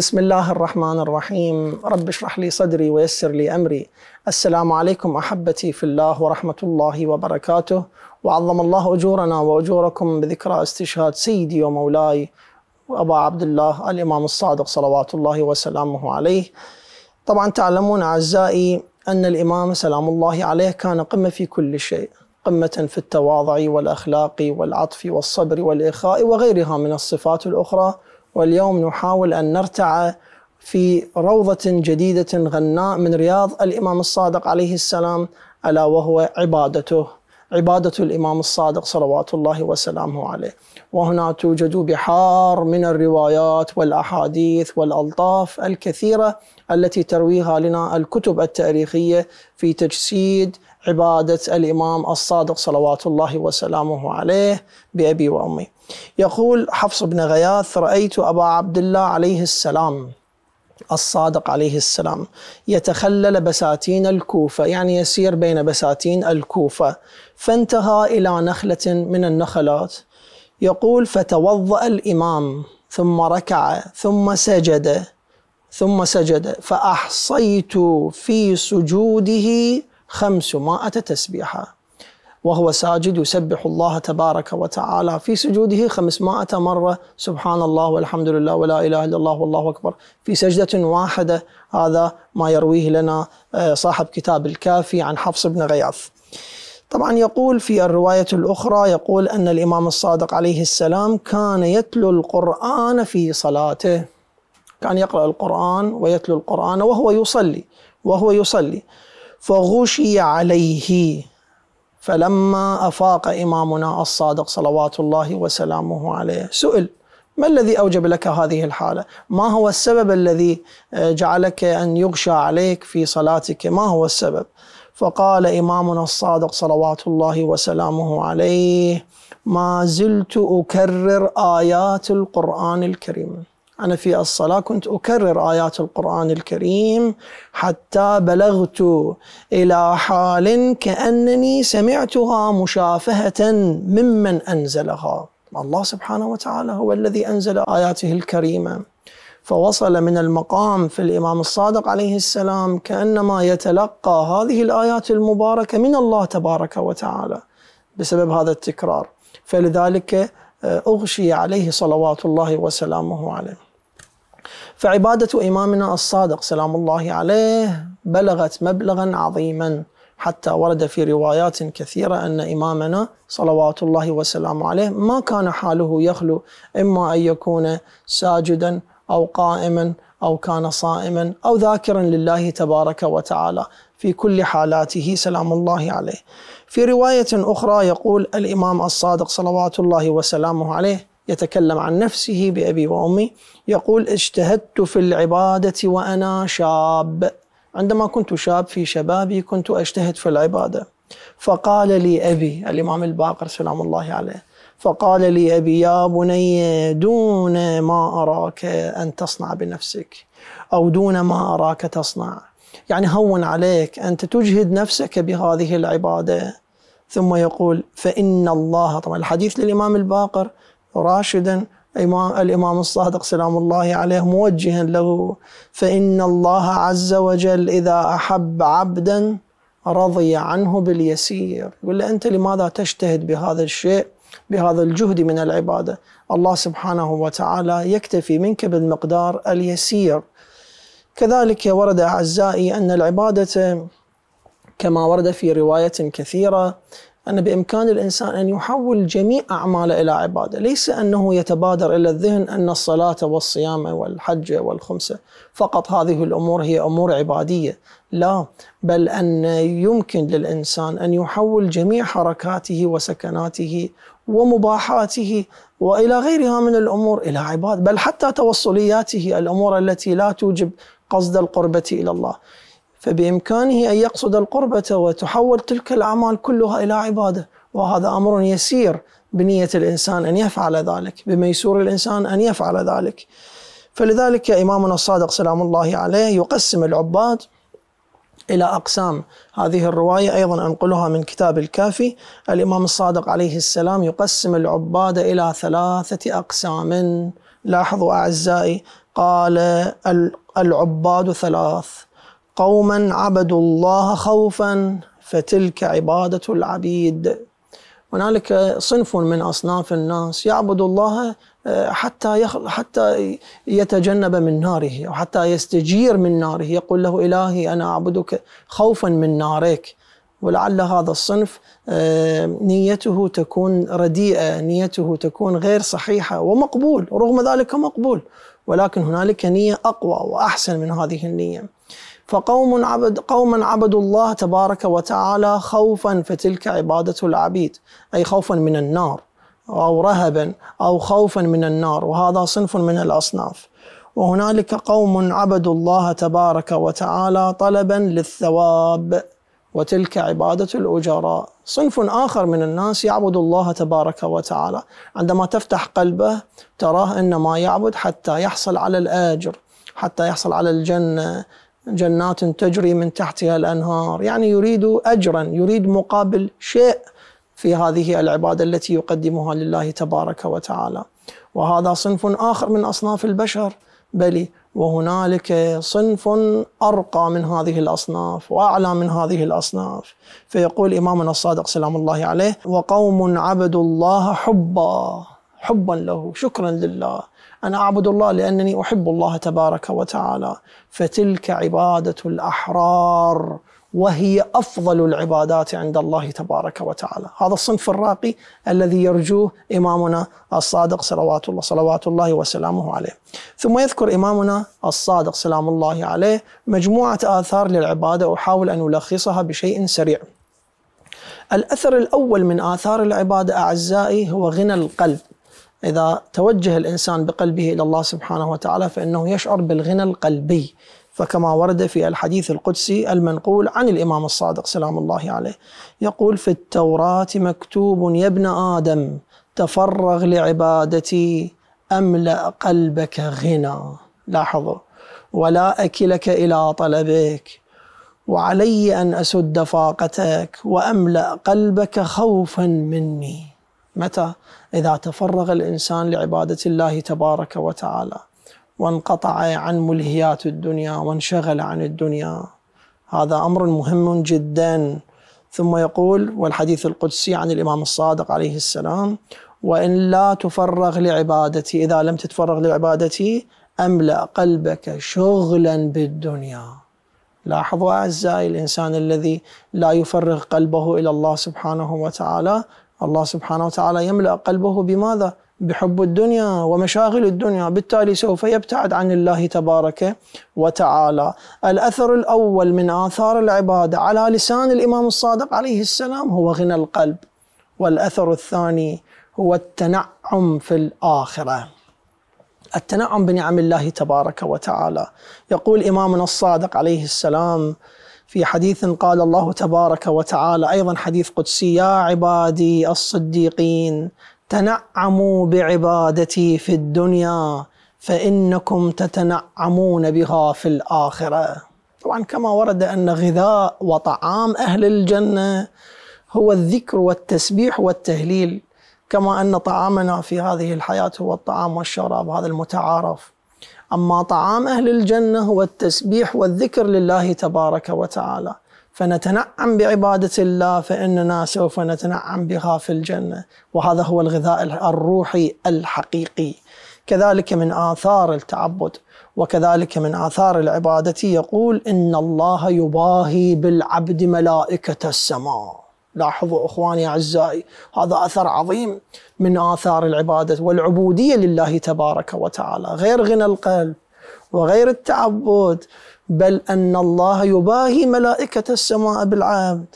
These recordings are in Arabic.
بسم الله الرحمن الرحيم رب اشرح لي صدري ويسر لي امري السلام عليكم احبتي في الله ورحمه الله وبركاته وعظم الله اجورنا واجوركم بذكرى استشهاد سيدي ومولاي ابا عبد الله الامام الصادق صلوات الله وسلامه عليه طبعا تعلمون اعزائي ان الامام سلام الله عليه كان قمه في كل شيء قمة في التواضع والأخلاق والعطف والصبر والإخاء وغيرها من الصفات الأخرى واليوم نحاول أن نرتعى في روضة جديدة غناء من رياض الإمام الصادق عليه السلام ألا وهو عبادته عبادة الإمام الصادق صلوات الله وسلامه عليه وهنا توجد بحار من الروايات والأحاديث والألطاف الكثيرة التي ترويها لنا الكتب التاريخية في تجسيد عبادة الإمام الصادق صلوات الله وسلامه عليه بأبي وأمي يقول حفص بن غياث رأيت أبا عبد الله عليه السلام الصادق عليه السلام يتخلل بساتين الكوفة يعني يسير بين بساتين الكوفة فانتهى إلى نخلة من النخلات يقول فتوضأ الإمام ثم ركع ثم سجد ثم سجد فأحصيت في سجوده خمسمائة تسبيحة وهو ساجد يسبح الله تبارك وتعالى في سجوده خمسمائة مرة سبحان الله والحمد لله ولا إله إلا الله والله أكبر في سجدة واحدة هذا ما يرويه لنا آه، صاحب كتاب الكافي عن حفص بن غياث طبعا يقول في الرواية الأخرى يقول أن الإمام الصادق عليه السلام كان يتلو القرآن في صلاته كان يقرأ القرآن ويتلو القرآن وهو يصلي وهو يصلي فغشي عليه فلما أفاق إمامنا الصادق صلوات الله وسلامه عليه سئل ما الذي أوجب لك هذه الحالة؟ ما هو السبب الذي آه، جعلك أن يغشى عليك في صلاتك؟ ما هو السبب؟ فقال إمامنا الصادق صلوات الله وسلامه عليه ما زلت أكرر آيات القرآن الكريم أنا في الصلاة كنت أكرر آيات القرآن الكريم حتى بلغت إلى حال كأنني سمعتها مشافهة ممن أنزلها الله سبحانه وتعالى هو الذي أنزل آياته الكريمة فوصل من المقام في الإمام الصادق عليه السلام كأنما يتلقى هذه الآيات المباركة من الله تبارك وتعالى بسبب هذا التكرار فلذلك آه، أغشي عليه صلوات الله وسلامه عليه فعبادة إمامنا الصادق سلام الله عليه بلغت مبلغا عظيما حتى ورد في روايات كثيرة أن إمامنا صلوات الله وسلامه عليه ما كان حاله يخلو إما أن يكون ساجدا أو قائما أو كان صائما أو ذاكرا لله تبارك وتعالى في كل حالاته سلام الله عليه في رواية أخرى يقول الإمام الصادق صلوات الله وسلامه عليه يتكلم عن نفسه بأبي وأمي يقول اجتهدت في العبادة وأنا شاب عندما كنت شاب في شبابي كنت أجتهد في العبادة فقال لي أبي الإمام الباقر سلام الله عليه فقال لي أبي يا بني دون ما أراك أن تصنع بنفسك أو دون ما أراك تصنع يعني هون عليك أنت تجهد نفسك بهذه العبادة ثم يقول فإن الله طبعا الحديث للإمام الباقر راشدا الإمام الصادق سلام الله عليه موجها له فإن الله عز وجل إذا أحب عبدا رضي عنه باليسير يقول له أنت لماذا تجتهد بهذا الشيء بهذا الجهد من العبادة الله سبحانه وتعالى يكتفي منك بالمقدار اليسير كذلك ورد أعزائي أن العبادة كما ورد في رواية كثيرة أن بإمكان الإنسان أن يحول جميع أعماله إلى عبادة ليس أنه يتبادر إلى الذهن أن الصلاة والصيام والحج والخمسة فقط هذه الأمور هي أمور عبادية لا بل أن يمكن للإنسان أن يحول جميع حركاته وسكناته ومباحاته والى غيرها من الامور الى عبادة بل حتى توصلياته الامور التي لا توجب قصد القربه الى الله فبإمكانه أن يقصد القربة وتحول تلك الأعمال كلها إلى عبادة وهذا أمر يسير بنية الإنسان أن يفعل ذلك بميسور الإنسان أن يفعل ذلك فلذلك إمامنا الصادق سلام الله عليه يقسم العباد إلى أقسام هذه الرواية أيضا أنقلها من كتاب الكافي الإمام الصادق عليه السلام يقسم العباد إلى ثلاثة أقسام لاحظوا أعزائي قال العباد ثلاث قوما عبدوا الله خوفا فتلك عباده العبيد هنالك صنف من اصناف الناس يعبد الله آه، حتى يخل حتى يتجنب من ناره وحتى يستجير من ناره يقول له الهي انا اعبدك خوفا من نارك ولعل هذا الصنف آه، نيته تكون رديئه، نيته تكون غير صحيحه ومقبول، رغم ذلك مقبول، ولكن هنالك نيه اقوى واحسن من هذه النيه. فقوم عبد قوما عبدوا الله تبارك وتعالى خوفا فتلك عبادة العبيد أي خوفا من النار أو رهبا أو خوفا من النار وهذا صنف من الأصناف وهنالك قوم عبدوا الله تبارك وتعالى طلبا للثواب وتلك عبادة الأجراء صنف آخر من الناس يعبد الله تبارك وتعالى عندما تفتح قلبه تراه إنما يعبد حتى يحصل على الآجر حتى يحصل على الجنة جنات تجري من تحتها الانهار يعني يريد اجرا يريد مقابل شيء في هذه العباده التي يقدمها لله تبارك وتعالى وهذا صنف اخر من اصناف البشر بل وهنالك صنف ارقى من هذه الاصناف واعلى من هذه الاصناف فيقول امامنا الصادق سلام الله عليه وقوم عبدوا الله حبا حبا له شكرا لله أنا أعبد الله لأنني أحب الله تبارك وتعالى فتلك عبادة الأحرار وهي أفضل العبادات عند الله تبارك وتعالى هذا الصنف الراقي الذي يرجوه إمامنا الصادق صلوات الله, صلوات الله وسلامه عليه ثم يذكر إمامنا الصادق سلام الله عليه مجموعة آثار للعبادة أحاول أن ألخصها بشيء سريع الأثر الأول من آثار العبادة أعزائي هو غنى القلب إذا توجه الإنسان بقلبه إلى الله سبحانه وتعالى فإنه يشعر بالغنى القلبي فكما ورد في الحديث القدسي المنقول عن الإمام الصادق سلام الله عليه يقول في التوراة مكتوب يا ابن آدم تفرغ لعبادتي أملأ قلبك غنى لاحظوا ولا أكلك إلى طلبك وعلي أن أسد فاقتك وأملأ قلبك خوفا مني متى؟ إذا تفرغ الإنسان لعبادة الله تبارك وتعالى وانقطع عن ملهيات الدنيا وانشغل عن الدنيا هذا أمر مهم جدا ثم يقول والحديث القدسي عن الإمام الصادق عليه السلام وإن لا تفرغ لعبادتي إذا لم تتفرغ لعبادتي أملأ قلبك شغلا بالدنيا لاحظوا أعزائي الإنسان الذي لا يفرغ قلبه إلى الله سبحانه وتعالى الله سبحانه وتعالى يملا قلبه بماذا بحب الدنيا ومشاغل الدنيا بالتالي سوف يبتعد عن الله تبارك وتعالى الاثر الاول من اثار العباده على لسان الامام الصادق عليه السلام هو غنى القلب والاثر الثاني هو التنعم في الاخره التنعم بنعم الله تبارك وتعالى يقول امامنا الصادق عليه السلام في حديث قال الله تبارك وتعالى ايضا حديث قدسي يا عبادي الصديقين تنعموا بعبادتي في الدنيا فانكم تتنعمون بها في الاخره. طبعا كما ورد ان غذاء وطعام اهل الجنه هو الذكر والتسبيح والتهليل كما ان طعامنا في هذه الحياه هو الطعام والشراب هذا المتعارف. أما طعام أهل الجنة هو التسبيح والذكر لله تبارك وتعالى فنتنعم بعبادة الله فإننا سوف نتنعم بها في الجنة وهذا هو الغذاء الروحي الحقيقي كذلك من آثار التعبد وكذلك من آثار العبادة يقول إن الله يباهي بالعبد ملائكة السماء لاحظوا اخواني اعزائي هذا اثر عظيم من اثار العباده والعبوديه لله تبارك وتعالى غير غنى القلب وغير التعبد بل ان الله يباهي ملائكه السماء بالعبد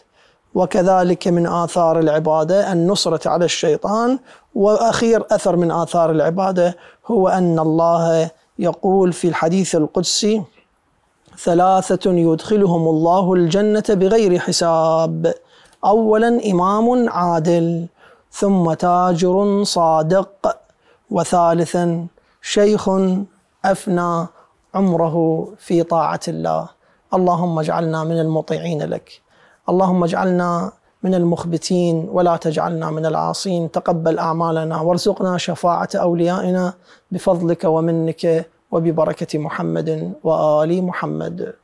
وكذلك من اثار العباده النصره على الشيطان واخير اثر من اثار العباده هو ان الله يقول في الحديث القدسي ثلاثه يدخلهم الله الجنه بغير حساب اولا امام عادل ثم تاجر صادق وثالثا شيخ افنى عمره في طاعه الله اللهم اجعلنا من المطيعين لك اللهم اجعلنا من المخبتين ولا تجعلنا من العاصين تقبل اعمالنا وارزقنا شفاعه اوليائنا بفضلك ومنك وببركه محمد وال محمد